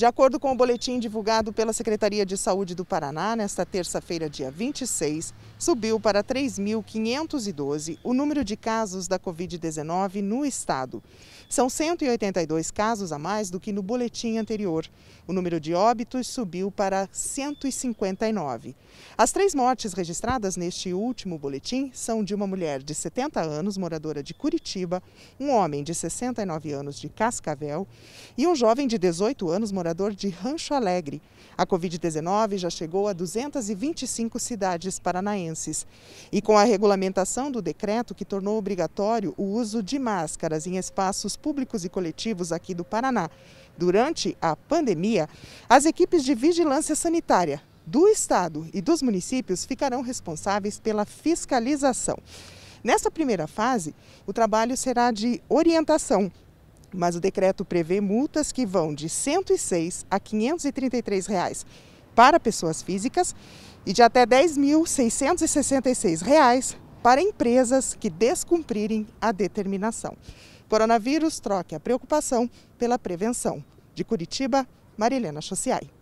De acordo com o boletim divulgado pela Secretaria de Saúde do Paraná, nesta terça-feira, dia 26, subiu para 3.512 o número de casos da Covid-19 no estado. São 182 casos a mais do que no boletim anterior. O número de óbitos subiu para 159. As três mortes registradas neste último boletim são de uma mulher de 70 anos, moradora de Curitiba, um homem de 69 anos de Cascavel e um jovem de 18 anos, morador morador de Rancho Alegre. A Covid-19 já chegou a 225 cidades paranaenses. E com a regulamentação do decreto que tornou obrigatório o uso de máscaras em espaços públicos e coletivos aqui do Paraná, durante a pandemia, as equipes de vigilância sanitária do Estado e dos municípios ficarão responsáveis pela fiscalização. Nessa primeira fase, o trabalho será de orientação mas o decreto prevê multas que vão de R$ 106 a R$ 533 reais para pessoas físicas e de até R$ 10.666 reais para empresas que descumprirem a determinação. Coronavírus troque a preocupação pela prevenção. De Curitiba, Marilena Chociai.